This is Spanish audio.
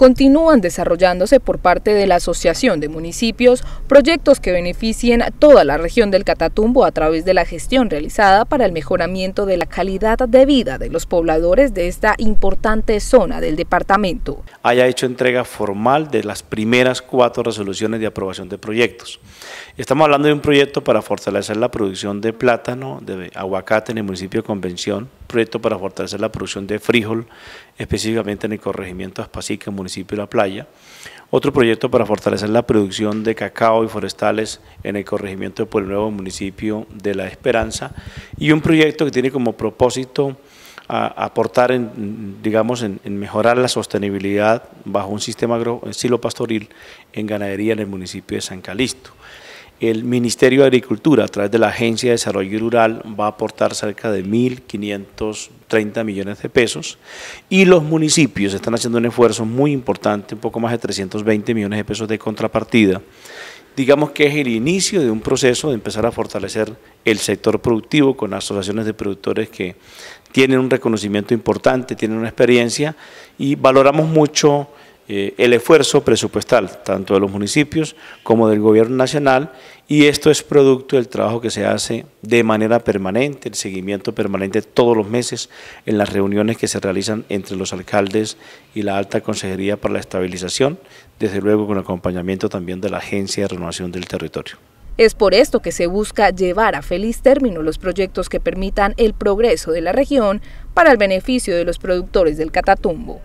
continúan desarrollándose por parte de la Asociación de Municipios proyectos que beneficien a toda la región del Catatumbo a través de la gestión realizada para el mejoramiento de la calidad de vida de los pobladores de esta importante zona del departamento. Haya hecho entrega formal de las primeras cuatro resoluciones de aprobación de proyectos. Estamos hablando de un proyecto para fortalecer la producción de plátano, de aguacate en el municipio de Convención, proyecto para fortalecer la producción de frijol, específicamente en el corregimiento de Aspacica, municipio de La Playa. Otro proyecto para fortalecer la producción de cacao y forestales en el corregimiento de Pueblo Nuevo, municipio de La Esperanza. Y un proyecto que tiene como propósito aportar en, digamos, en, mejorar la sostenibilidad bajo un sistema agro, pastoril en ganadería en el municipio de San Calixto. El Ministerio de Agricultura, a través de la Agencia de Desarrollo Rural, va a aportar cerca de 1.530 millones de pesos y los municipios están haciendo un esfuerzo muy importante, un poco más de 320 millones de pesos de contrapartida. Digamos que es el inicio de un proceso de empezar a fortalecer el sector productivo con asociaciones de productores que tienen un reconocimiento importante, tienen una experiencia y valoramos mucho eh, el esfuerzo presupuestal, tanto de los municipios como del gobierno nacional, y esto es producto del trabajo que se hace de manera permanente, el seguimiento permanente todos los meses en las reuniones que se realizan entre los alcaldes y la Alta Consejería para la Estabilización, desde luego con acompañamiento también de la Agencia de Renovación del Territorio. Es por esto que se busca llevar a feliz término los proyectos que permitan el progreso de la región para el beneficio de los productores del Catatumbo.